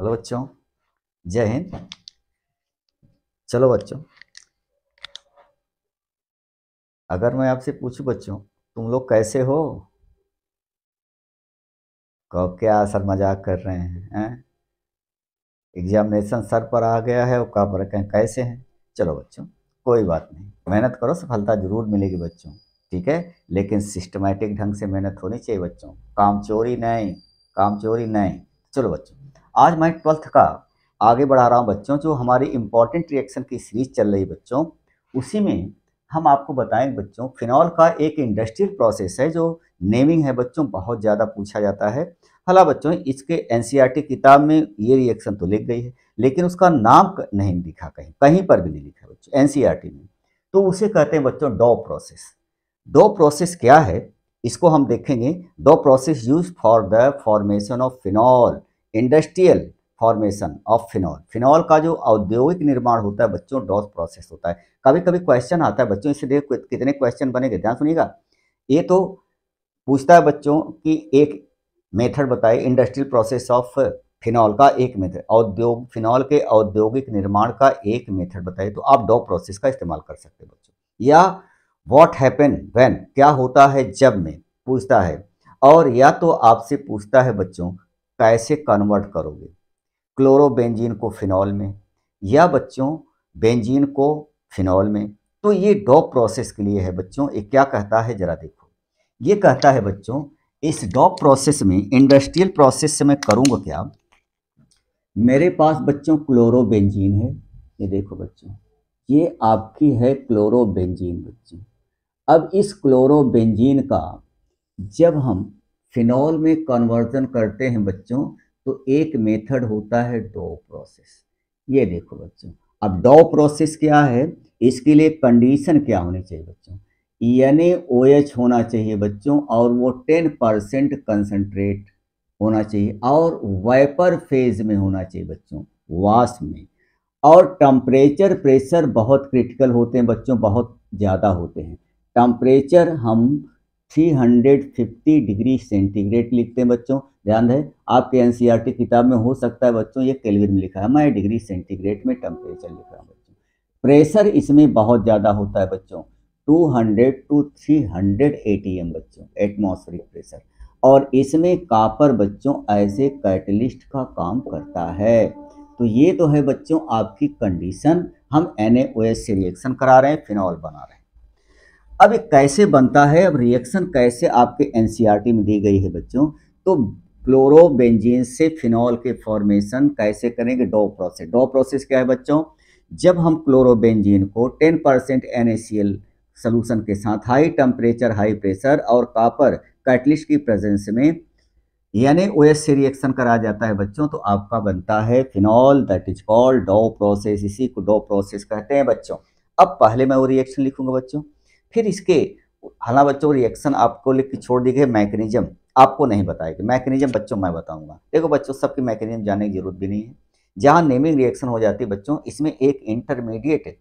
hello बच्चों जय हिंद चलो बच्चों अगर मैं आपसे पूछूं बच्चों तुम लोग कैसे हो कब क्या सर मजाक कर रहे हैं हैं एग्जामिनेशन सर पर आ गया है और कब रखें कैसे हैं चलो बच्चों कोई बात नहीं मेहनत करो सफलता जरूर मिलेगी बच्चों ठीक है लेकिन सिस्टमेटिक ढंग से मेहनत होनी चाहिए बच्चों काम चोरी नहीं काम चोरी नहीं चलो बच्चों आज मैं ट्वेल्थ का आगे बढ़ा रहा हूँ बच्चों जो हमारी इम्पोर्टेंट रिएक्शन की सीरीज चल रही है बच्चों उसी में हम आपको बताएंगे बच्चों फिनॉल का एक इंडस्ट्रियल प्रोसेस है जो नेमिंग है बच्चों बहुत ज़्यादा पूछा जाता है हला बच्चों इसके एन e किताब में ये रिएक्शन तो लिख गई है लेकिन उसका नाम नहीं लिखा कहीं कहीं पर भी नहीं लिखा बच्चों एन e में तो उसे कहते हैं बच्चों डो प्रोसेस डो प्रोसेस क्या है इसको हम देखेंगे Dow process use for the formation of phenol industrial formation of phenol phenol का जो औद्योगिक निर्माण होता है बच्चों डॉस प्रोसेस होता है कभी कभी क्वेश्चन आता है बच्चों इसलिए कितने क्वेश्चन बनेंगे ध्यान सुनिएगा ये तो पूछता है बच्चों कि एक मेथड बताए इंडस्ट्रियल प्रोसेस ऑफ फिनॉल का एक मेथड औद्योग फिनॉल के औद्योगिक निर्माण का एक मेथड बताइए तो आप डॉ प्रोसेस का इस्तेमाल कर सकते हैं बच्चों या व्हाट हैपन व्हेन क्या होता है जब में पूछता है और या तो आपसे पूछता है बच्चों कैसे कन्वर्ट करोगे क्लोरोबेंजीन को फिनॉल में या बच्चों बेंजीन को फिनॉल में तो ये डॉप प्रोसेस के लिए है बच्चों ये क्या कहता है ज़रा देखो ये कहता है बच्चों इस डॉप प्रोसेस में इंडस्ट्रियल प्रोसेस से मैं करूँगा क्या मेरे पास बच्चों क्लोरोबेंजीन है ये देखो बच्चों ये आपकी है क्लोरोबेंजीन बच्चों अब इस क्लोरोबेंजीन का जब हम फिनॉल में कन्वर्जन करते हैं बच्चों तो एक मेथड होता है डो प्रोसेस ये देखो बच्चों अब डो प्रोसेस क्या है इसके लिए कंडीशन क्या होनी चाहिए बच्चों एन ओ एच होना चाहिए बच्चों और वो टेन परसेंट कंसनट्रेट होना चाहिए और वेपर फेज में होना चाहिए बच्चों वास में और टम्परेचर प्रेशर बहुत क्रिटिकल होते हैं बच्चों बहुत ज़्यादा होते हैं टम्परेचर हम 350 डिग्री सेंटीग्रेड लिखते हैं बच्चों ध्यान रहे आपके एनसीईआरटी e किताब में हो सकता है बच्चों ये केल्विन में लिखा है मैं डिग्री सेंटीग्रेड में टेम्परेचर लिख रहा हूँ बच्चों प्रेशर इसमें बहुत ज़्यादा होता है बच्चों 200 टू 300 हंड्रेड बच्चों एटमोसफेरिक प्रेशर और इसमें कापर बच्चों ऐसे कैटलिस्ट का काम करता है तो ये तो है बच्चों आपकी कंडीशन हम एन से रिएक्शन करा रहे हैं फिनॉल बना रहे हैं अब ये कैसे बनता है अब रिएक्शन कैसे आपके एनसीईआरटी e में दी गई है बच्चों तो क्लोरोबेंजीन से फिनॉल के फॉर्मेशन कैसे करेंगे डो प्रोसेस डो प्रोसेस क्या है बच्चों जब हम क्लोरोबेंजीन को 10 परसेंट एन सोलूशन के साथ हाई टेम्परेचर हाई प्रेशर और कापर कैटलिस्ट की प्रेजेंस में यानी ओ से रिएक्शन करा जाता है बच्चों तो आपका बनता है phenol that is called Dow process इसी को डॉ प्रोसेस कहते हैं बच्चों अब पहले मैं वो रिएक्शन लिखूंगा बच्चों फिर इसके हला बच्चों रिएक्शन आपको लिख के छोड़ दी गई मैकेनिज्म आपको नहीं बताएगी मैकेनिज्म बच्चों मैं बताऊंगा देखो बच्चों सबके मैकेनिज्म जानने की जरूरत भी नहीं है जहाँ नेमिंग रिएक्शन हो जाती है बच्चों इसमें एक इंटरमीडिएट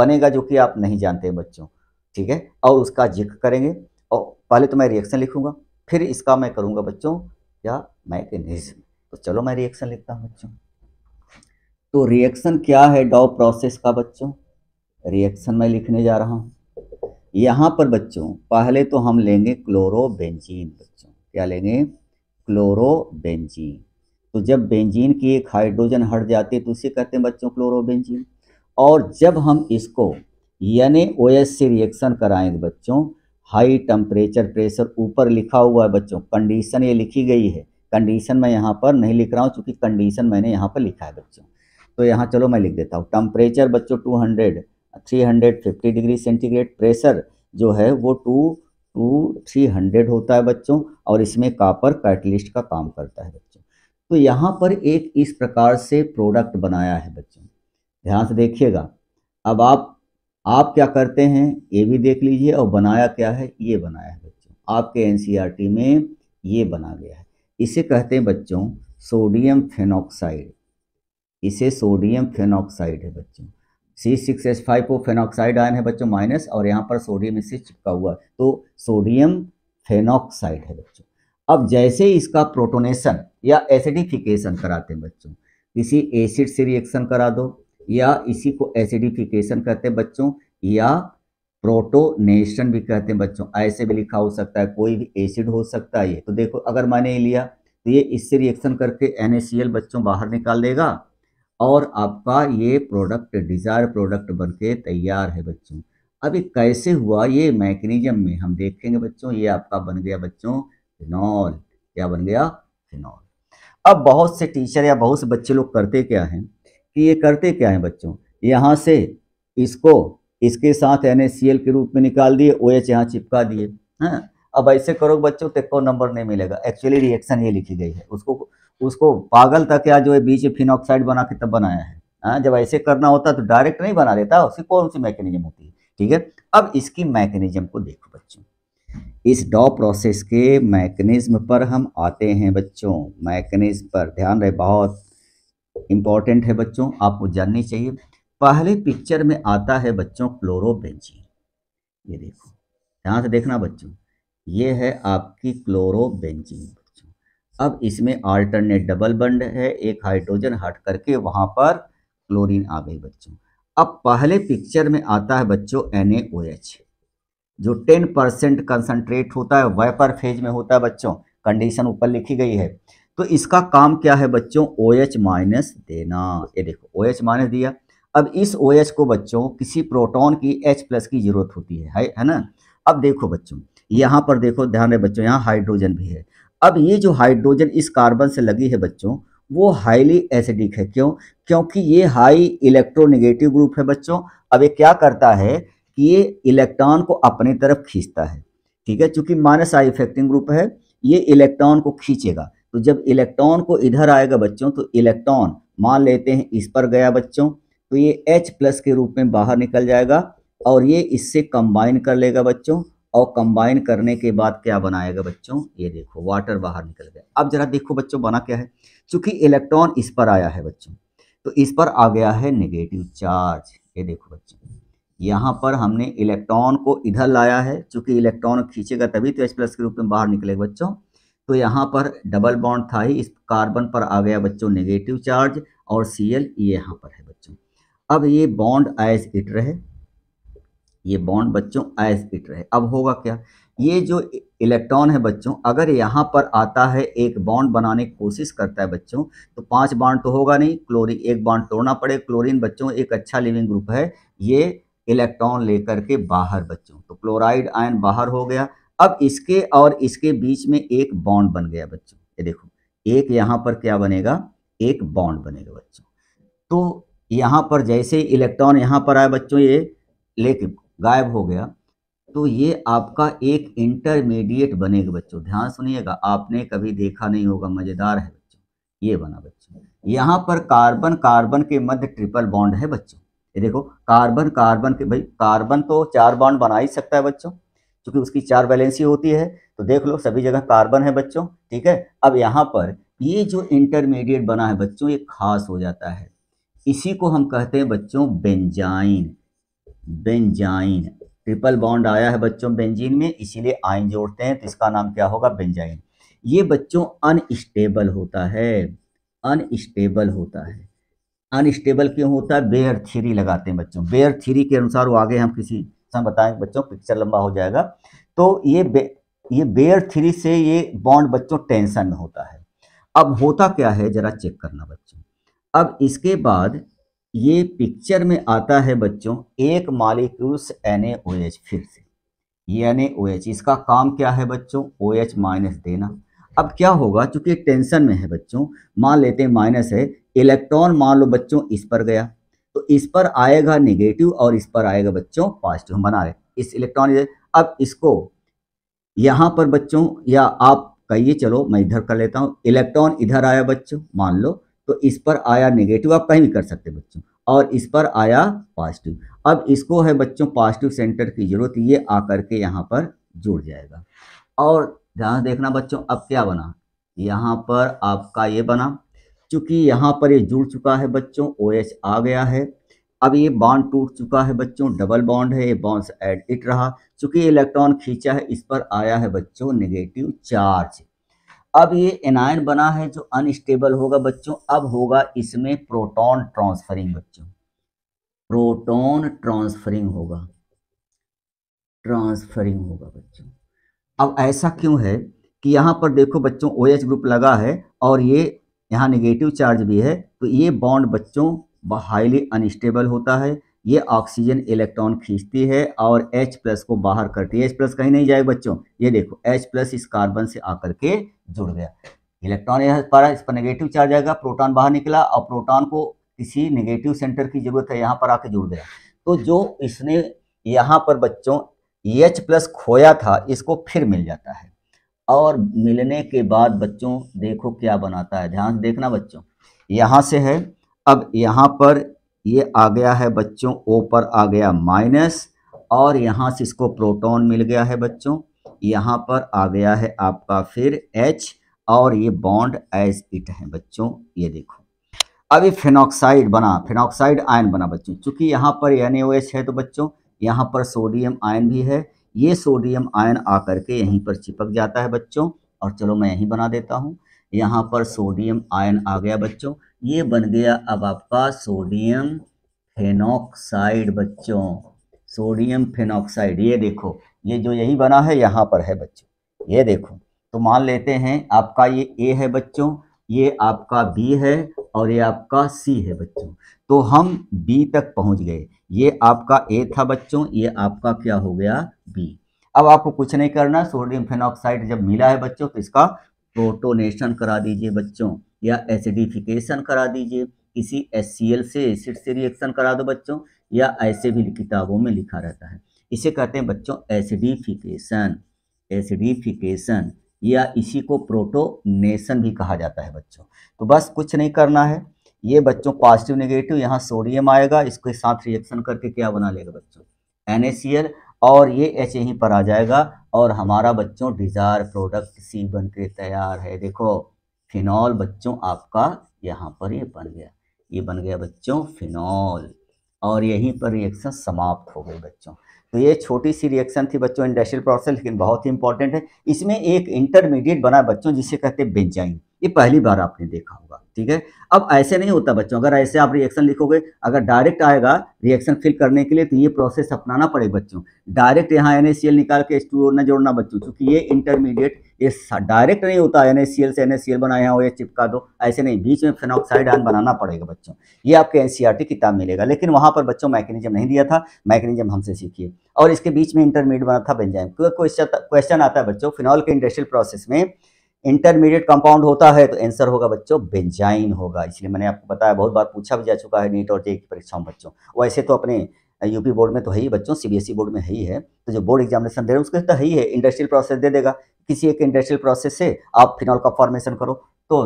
बनेगा जो कि आप नहीं जानते बच्चों ठीक है और उसका जिक्र करेंगे और पहले तो मैं रिएक्शन लिखूंगा फिर इसका मैं करूंगा बच्चों या मैकेनिज्म तो चलो मैं रिएक्शन लिखता हूँ बच्चों तो रिएक्शन क्या है डॉ प्रोसेस का बच्चों रिएक्शन मैं लिखने जा रहा हूँ यहाँ पर बच्चों पहले तो हम लेंगे क्लोरोबेंजीन बच्चों क्या लेंगे क्लोरोबेंजीन तो जब बेंजीन की एक हाइड्रोजन हट जाती है तो उसे कहते हैं बच्चों क्लोरोबेंजीन और जब हम इसको यानी ओ से रिएक्शन कराएंगे बच्चों हाई टेम्परेचर प्रेशर ऊपर लिखा हुआ है बच्चों कंडीशन ये लिखी गई है कंडीशन मैं यहाँ पर नहीं लिख रहा हूँ चूँकि कंडीशन मैंने यहाँ पर लिखा है बच्चों तो यहाँ चलो मैं लिख देता हूँ टम्परेचर बच्चों two hundred 350 degree centigrade pressure जो है वो टू टू थ्री हंड्रेड होता है बच्चों और इसमें कापर कैटलिस्ट का काम करता है बच्चों तो यहाँ पर एक इस प्रकार से प्रोडक्ट बनाया है बच्चों ध्यान से देखिएगा अब आप आप क्या करते हैं ये भी देख लीजिए और बनाया क्या है ये बनाया है बच्चों आपके एन e में ये बना गया है इसे कहते हैं बच्चों सोडियम फेनोक्साइड इसे सोडियम फेनोक्साइड है बच्चों सी सिक्स एस फाइव को फेनोक्साइड आयन है बच्चों माइनस और यहाँ पर सोडियम इससे चिपका हुआ है तो सोडियम फेनोक्साइड है बच्चों अब जैसे ही इसका प्रोटोनेशन या एसिडिफिकेशन कराते हैं बच्चों किसी एसिड से रिएक्शन करा दो या इसी को एसिडिफिकेशन कहते हैं बच्चों या प्रोटोनेशन भी कहते हैं बच्चों ऐसे भी लिखा हो सकता है कोई भी एसिड हो सकता है ये तो देखो अगर मैंने ये लिया तो ये इससे रिएक्शन करके एन बच्चों बाहर निकाल देगा और आपका ये प्रोडक्ट डिज़ायर प्रोडक्ट बन के तैयार है बच्चों अब ये कैसे हुआ ये मैकेनिज्म में हम देखेंगे बच्चों ये आपका बन गया बच्चों फिनॉल क्या बन गया फिनॉल अब बहुत से टीचर या बहुत से बच्चे लोग करते क्या हैं कि ये करते क्या हैं बच्चों यहाँ से इसको इसके साथ एन के रूप में निकाल दिए ओ एच यहाँ चिपका दिए हैं हाँ, अब ऐसे करोगे बच्चों तो नंबर नहीं मिलेगा एक्चुअली रिएक्शन ये लिखी गई है उसको उसको पागल तक या जो है बीच फिनॉक्साइड बना के तब बनाया है आ, हाँ, जब ऐसे करना होता तो डायरेक्ट नहीं बना देता उसकी कौन सी मैकेनिज्म होती है ठीक है अब इसकी मैकेनिज्म को देखो बच्चों इस डॉ प्रोसेस के मैकेनिज्म पर हम आते हैं बच्चों मैकेनिज्म पर ध्यान रहे बहुत इंपॉर्टेंट है बच्चों आपको जाननी चाहिए पहले पिक्चर में आता है बच्चों क्लोरोबेंजीन ये देखो ध्यान से देखना बच्चों ये है आपकी क्लोरोबेंजीन अब इसमें आल्टरनेट डबल बंड है एक हाइड्रोजन हट करके वहाँ पर क्लोरीन आ गई बच्चों अब पहले पिक्चर में आता है बच्चों एन जो 10 परसेंट कंसनट्रेट होता है वेपर फेज में होता है बच्चों कंडीशन ऊपर लिखी गई है तो इसका काम क्या है बच्चों ओ एच माइनस देना ये देखो ओ एच माइनस दिया अब इस ओ OH को बच्चों किसी प्रोटॉन की H प्लस की जरूरत होती है है, है ना अब देखो बच्चों यहाँ पर देखो ध्यान रहे बच्चों यहाँ हाइड्रोजन भी है अब ये जो हाइड्रोजन इस कार्बन से लगी है बच्चों वो हाईली एसिडिक है क्यों क्योंकि ये हाई इलेक्ट्रोनिगेटिव ग्रुप है बच्चों अब ये क्या करता है कि ये इलेक्ट्रॉन को अपनी तरफ खींचता है ठीक है चूंकि माइनस आई इफेक्टिंग ग्रुप है ये इलेक्ट्रॉन को खींचेगा तो जब इलेक्ट्रॉन को इधर आएगा बच्चों तो इलेक्ट्रॉन मान लेते हैं इस पर गया बच्चों तो ये H प्लस के रूप में बाहर निकल जाएगा और ये इससे कंबाइन कर लेगा बच्चों और कंबाइन करने के बाद क्या बनाएगा बच्चों ये देखो वाटर बाहर निकल गया अब जरा देखो बच्चों बना क्या है चूंकि इलेक्ट्रॉन इस पर आया है बच्चों तो इस पर आ गया है नेगेटिव चार्ज ये देखो बच्चों यहाँ पर हमने इलेक्ट्रॉन को इधर लाया है चूंकि इलेक्ट्रॉन खींचेगा तभी तो एच प्लस के रूप में बाहर निकलेगा बच्चों तो यहाँ पर डबल बॉन्ड था ही इस कार्बन पर आ गया बच्चों नेगेटिव चार्ज और सी एल ये यहाँ पर है बच्चों अब ये बॉन्ड एज इट रहे ये बॉन्ड बच्चों इट रहे अब होगा क्या ये जो इलेक्ट्रॉन है बच्चों अगर यहाँ पर आता है एक बॉन्ड बनाने की कोशिश करता है बच्चों तो पांच बॉन्ड तो होगा नहीं क्लोरीन एक बॉन्ड तोड़ना पड़े क्लोरीन बच्चों एक अच्छा लिविंग ग्रुप है ये इलेक्ट्रॉन लेकर के बाहर बच्चों तो क्लोराइड आयन बाहर हो गया अब इसके और इसके बीच में एक बॉन्ड बन गया बच्चों ये देखो एक यहाँ पर क्या बनेगा एक बॉन्ड बनेगा बच्चों तो यहाँ पर जैसे इलेक्ट्रॉन यहाँ पर आए बच्चों ये लेकिन गायब हो गया तो ये आपका एक इंटरमीडिएट बनेगा बच्चों ध्यान सुनिएगा आपने कभी देखा नहीं होगा मज़ेदार है बच्चों ये बना बच्चों यहाँ पर कार्बन कार्बन के मध्य ट्रिपल बॉन्ड है बच्चों ये देखो कार्बन कार्बन के भाई कार्बन तो चार बॉन्ड बना ही सकता है बच्चों क्योंकि उसकी चार वैलेंसी होती है तो देख लो सभी जगह कार्बन है बच्चों ठीक है अब यहाँ पर ये जो इंटरमीडिएट बना है बच्चों ये खास हो जाता है इसी को हम कहते हैं बच्चों बेंजाइन बेंजाइन ट्रिपल बॉन्ड आया है बच्चों बेंजीन में इसीलिए आइन जोड़ते हैं तो इसका नाम क्या होगा बेंजाइन ये बच्चों अनस्टेबल होता है अनस्टेबल होता है अनस्टेबल क्यों होता है बेयर थीरी लगाते हैं बच्चों बेयर थीरी के अनुसार वो आगे हम किसी समय बताएंगे बच्चों पिक्चर लंबा हो जाएगा तो ये बे, ये बेयर थीरी से ये बॉन्ड बच्चों टेंशन में होता है अब होता क्या है जरा चेक करना बच्चों अब इसके बाद ये पिक्चर में आता है बच्चों एक मालिक्यूल्स एन फिर से ये एन इसका काम क्या है बच्चों ओ OH माइनस देना अब क्या होगा चूंकि टेंशन में है बच्चों मान लेते हैं माइनस है इलेक्ट्रॉन मान लो बच्चों इस पर गया तो इस पर आएगा नेगेटिव और इस पर आएगा बच्चों पॉजिटिव हम बना रहे इस इलेक्ट्रॉन अब इसको यहाँ पर बच्चों या आप कहिए चलो मैं इधर कर लेता हूँ इलेक्ट्रॉन इधर आया बच्चों मान लो तो इस पर आया नेगेटिव आप कहीं भी कर सकते बच्चों और इस पर आया पॉजिटिव अब इसको है बच्चों पॉजिटिव सेंटर की जरूरत ये आकर के यहाँ पर जुड़ जाएगा और ध्यान देखना बच्चों अब क्या बना यहाँ पर आपका ये बना चूंकि यहाँ पर ये जुड़ चुका है बच्चों ओ OH आ गया है अब ये बॉन्ड टूट चुका है बच्चों डबल बॉन्ड है ये बॉन्ड एड इट रहा चूँकि इलेक्ट्रॉन खींचा है इस पर आया है बच्चों नेगेटिव चार्ज अब ये एनायन बना है जो अनस्टेबल होगा बच्चों अब होगा इसमें प्रोटॉन ट्रांसफरिंग बच्चों प्रोटॉन ट्रांसफरिंग होगा ट्रांसफरिंग होगा बच्चों अब ऐसा क्यों है कि यहां पर देखो बच्चों ओ OH ग्रुप लगा है और ये यहां नेगेटिव चार्ज भी है तो ये बॉन्ड बच्चों हाईली अनस्टेबल होता है ये ऑक्सीजन इलेक्ट्रॉन खींचती है और H प्लस को बाहर करती है H प्लस कहीं नहीं जाए बच्चों ये देखो H प्लस इस कार्बन से आकर के जुड़ गया इलेक्ट्रॉन यहाँ पर इस पर नेगेटिव चार्ज आएगा प्रोटॉन बाहर निकला और प्रोटॉन को किसी नेगेटिव सेंटर की जरूरत है यहाँ पर आके जुड़ गया तो जो इसने यहाँ पर बच्चों एच प्लस खोया था इसको फिर मिल जाता है और मिलने के बाद बच्चों देखो क्या बनाता है ध्यान देखना बच्चों यहाँ से है अब यहाँ पर ये आ गया है बच्चों ओ पर आ गया माइनस और यहाँ से इसको प्रोटॉन मिल गया है बच्चों यहाँ पर आ गया है आपका फिर एच और ये बॉन्ड एज इट है बच्चों ये देखो अभी फिनॉक्साइड बना फिनॉक्साइड आयन बना बच्चों चूंकि यहाँ पर एन है तो बच्चों यहाँ पर सोडियम आयन भी है ये सोडियम आयन आकर के यहीं पर चिपक जाता है बच्चों और चलो मैं यहीं बना देता हूँ यहाँ पर सोडियम आयन आ गया बच्चों ये बन गया अब आपका सोडियम फेनोक्साइड बच्चों सोडियम फेनोक्साइड ये देखो ये जो यही बना है यहाँ पर है बच्चों ये देखो तो मान लेते हैं आपका ये ए है बच्चों ये आपका बी है और ये आपका सी है बच्चों तो हम बी तक पहुंच गए ये आपका ए था बच्चों ये आपका क्या हो गया बी अब आपको कुछ नहीं करना सोडियम फेनोक्साइड जब मिला है बच्चों तो इसका प्रोटोनेशन करा दीजिए बच्चों या एसिडिफिकेशन करा दीजिए किसी एस से एसिड से रिएक्शन करा दो बच्चों या ऐसे भी किताबों में लिखा रहता है इसे कहते हैं बच्चों एसिडिफिकेशन एसिडिफिकेशन या इसी को प्रोटोनेशन भी कहा जाता है बच्चों तो बस कुछ नहीं करना है ये बच्चों पॉजिटिव नेगेटिव यहाँ सोडियम आएगा इसके साथ रिएक्शन करके क्या बना लेगा बच्चों एन और ये एच यहीं पर आ जाएगा और हमारा बच्चों डिजायर प्रोडक्ट सी बन के तैयार है देखो फिनॉल बच्चों आपका यहाँ पर ये बन गया ये बन गया बच्चों फिनॉल और यहीं पर रिएक्शन समाप्त हो गई बच्चों तो ये छोटी सी रिएक्शन थी बच्चों इंडस्ट्रियल प्रोसेस लेकिन बहुत ही इंपॉर्टेंट है इसमें एक इंटरमीडिएट बना बच्चों जिसे कहते हैं बेंजाइन ये पहली बार आपने देखा होगा ठीक है अब ऐसे नहीं होता बच्चों अगर ऐसे आप रिएक्शन लिखोगे अगर डायरेक्ट आएगा रिएक्शन फिल करने के लिए तो ये प्रोसेस अपनाना पड़ेगा बच्चों डायरेक्ट यहाँ एन निकाल के एस जोड़ना बच्चों क्योंकि ये इंटरमीडिएट ये डायरेक्ट नहीं होता एन से एन बनाया हो या चिपका दो ऐसे नहीं बीच में फिनॉक्साइड आन बनाना पड़ेगा बच्चों ये आपके एन e किताब मिलेगा लेकिन वहाँ पर बच्चों मैकेनिज्म नहीं दिया था मैकेनिज्म हमसे सीखिए और इसके बीच में इंटरमीडिएट बना था बेंजाइम क्योंकि क्वेश्चन क्वेश्चन आता है बच्चों फिनॉल के इंडस्ट्रियल प्रोसेस में इंटरमीडिएट कंपाउंड होता है तो आंसर होगा बच्चों बेंजाइन होगा इसलिए मैंने आपको बताया बहुत बार पूछा भी जा चुका है नीट और जे e e की परीक्षाओं बच्चों वैसे तो अपने यूपी बोर्ड में तो है ही बच्चों सीबीएसई बोर्ड में है ही है तो जो बोर्ड एग्जामिनेशन दे रहे हैं उसके तो है ही है इंडस्ट्रियल प्रोसेस दे देगा किसी एक इंडस्ट्रियल प्रोसेस से आप फिनॉल का फॉर्मेशन करो तो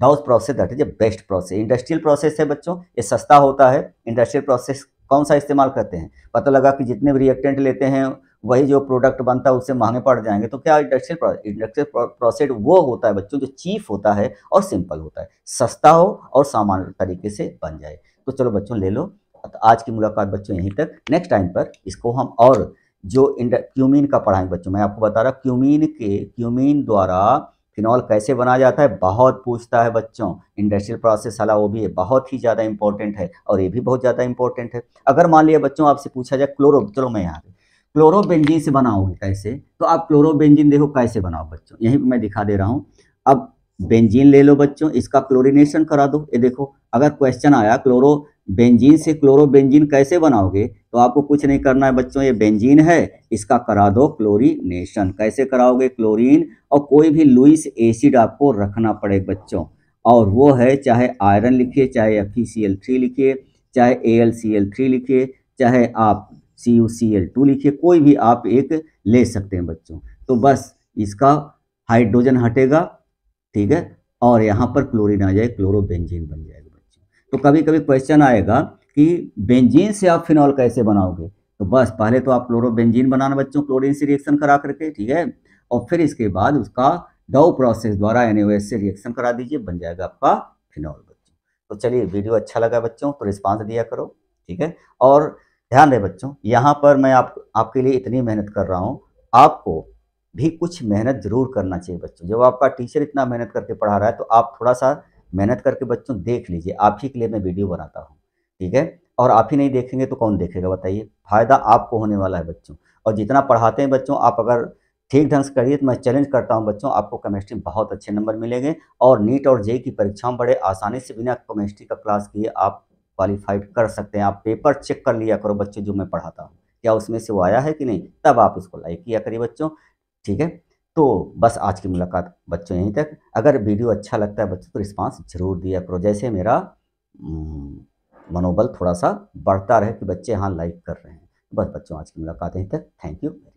Dow's process that is a best process industrial process है बच्चों ये सस्ता होता है इंडस्ट्रियल प्रोसेस कौन सा इस्तेमाल करते हैं पता लगा कि जितने भी रिएक्टेंट लेते हैं वही जो प्रोडक्ट बनता है उससे महंगे पड़ जाएंगे तो क्या इंडस्ट्रियल इंडस्ट्रियल प्रोसेस वो होता है बच्चों जो चीप होता है और सिंपल होता है सस्ता हो और सामान्य तरीके से बन जाए तो चलो बच्चों ले लो तो आज की मुलाकात बच्चों यहीं तक नेक्स्ट टाइम पर इसको हम और जो इंड क्यूमिन का पढ़ाएंगे बच्चों मैं आपको बता रहा क्यूमिन के क्यूमिन द्वारा फिनॉल कैसे बनाया जाता है बहुत पूछता है बच्चों इंडस्ट्रियल प्रोसेस वाला वो भी है बहुत ही ज़्यादा इंपॉर्टेंट है और ये भी बहुत ज़्यादा इंपॉर्टेंट है अगर मान लिया बच्चों आपसे पूछा जाए क्लोरो चलो मैं यहाँ क्लोरोबेंजिन से बनाओगे कैसे तो आप क्लोरोबेंजिन देखो कैसे बनाओ बच्चों यहीं मैं दिखा दे रहा हूँ अब बेंजिन ले लो बच्चों इसका क्लोरिनेशन करा दो ये देखो अगर क्वेश्चन आया क्लोरो बेंजीन से क्लोरोबेंजीन कैसे बनाओगे तो आपको कुछ नहीं करना है बच्चों ये बेंजीन है इसका करा दो क्लोरीनेशन कैसे कराओगे क्लोरीन और कोई भी लुइस एसिड आपको रखना पड़ेगा बच्चों और वो है चाहे आयरन लिखिए चाहे एफ थ्री e लिखिए चाहे ए थ्री लिखिए चाहे आप C U C L two लिखिए कोई भी आप एक ले सकते हैं बच्चों तो बस इसका हाइड्रोजन हटेगा ठीक है और यहाँ पर क्लोरीन आ जाए क्लोरोबेंजीन बन जाएगा तो कभी कभी क्वेश्चन आएगा कि बेंजीन से आप फिनॉल कैसे बनाओगे तो बस पहले तो आप क्लोरोबेंजीन बनाना बच्चों क्लोरीन से रिएक्शन करा करके ठीक है और फिर इसके बाद उसका डाउ प्रोसेस द्वारा एन से रिएक्शन करा दीजिए बन जाएगा आपका फिनॉल बच्चों तो चलिए वीडियो अच्छा लगा बच्चों तो रिस्पॉन्स दिया करो ठीक है और ध्यान रहे बच्चों यहाँ पर मैं आप आपके लिए इतनी मेहनत कर रहा हूँ आपको भी कुछ मेहनत जरूर करना चाहिए बच्चों जब आपका टीचर इतना मेहनत करके पढ़ा रहा है तो आप थोड़ा सा मेहनत करके बच्चों देख लीजिए आप ही के लिए मैं वीडियो बनाता हूँ ठीक है और आप ही नहीं देखेंगे तो कौन देखेगा बताइए फ़ायदा आपको होने वाला है बच्चों और जितना पढ़ाते हैं बच्चों आप अगर ठीक ढंग से करिए तो मैं चैलेंज करता हूँ बच्चों आपको केमिस्ट्री में बहुत अच्छे नंबर मिलेंगे और नीट और जे की परीक्षाओं बड़े आसानी से बिना केमिस्ट्री का क्लास किए आप क्वालिफाइड कर सकते हैं आप पेपर चेक कर लिया करो बच्चों जो मैं पढ़ाता हूँ क्या उसमें से वो आया है कि नहीं तब आप उसको लाइक किया करिए बच्चों ठीक है तो बस आज की मुलाकात बच्चों यहीं तक अगर वीडियो अच्छा लगता है बच्चों तो रिस्पांस जरूर दिया करो जैसे मेरा मनोबल थोड़ा सा बढ़ता रहे कि बच्चे हाँ लाइक कर रहे हैं बस बच्चों आज की मुलाकात यहीं तक थैंक यू